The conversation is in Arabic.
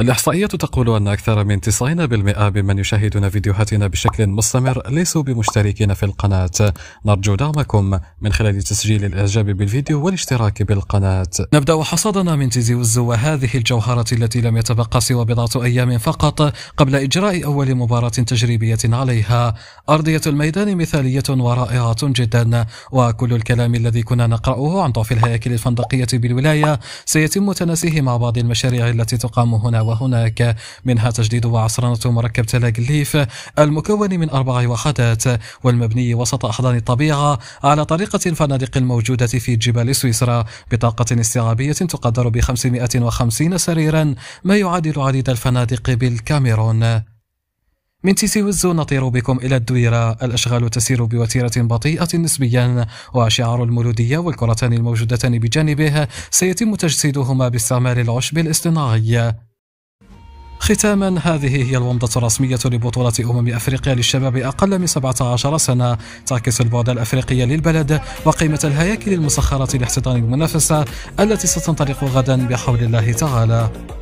الإحصائية تقول أن أكثر من 90% ممن يشاهدون فيديوهاتنا بشكل مستمر ليسوا بمشتركين في القناة نرجو دعمكم من خلال تسجيل الإعجاب بالفيديو والاشتراك بالقناة نبدأ حصادنا من تيزي وزو هذه الجوهرة التي لم يتبقى سوى بضعة أيام فقط قبل إجراء أول مباراة تجريبية عليها أرضية الميدان مثالية ورائعة جدا وكل الكلام الذي كنا نقرأه عن ضعف الهياكل الفندقية بالولاية سيتم تناسيه مع بعض المشاريع التي تقام هنا وهناك منها تجديد وعصرنة مركب تلاج المكون من أربع وحدات والمبني وسط أحضان الطبيعة على طريقة الفنادق الموجودة في جبال سويسرا بطاقة استيعابية تقدر ب 550 سريرا ما يعادل عديد الفنادق بالكاميرون من تيسي وزو نطير بكم إلى الدويرة الأشغال تسير بوتيرة بطيئة نسبيا وشعار المولودية والكرتان الموجودتان بجانبه سيتم تجسيدهما باستعمال العشب الاصطناعي ختاما هذه هي الومضة الرسمية لبطولة أمم أفريقيا للشباب أقل من 17 سنة تعكس البعد الأفريقي للبلد وقيمة الهياكل المسخرة لاحتضان المنافسة التي ستنطلق غدا بحول الله تعالى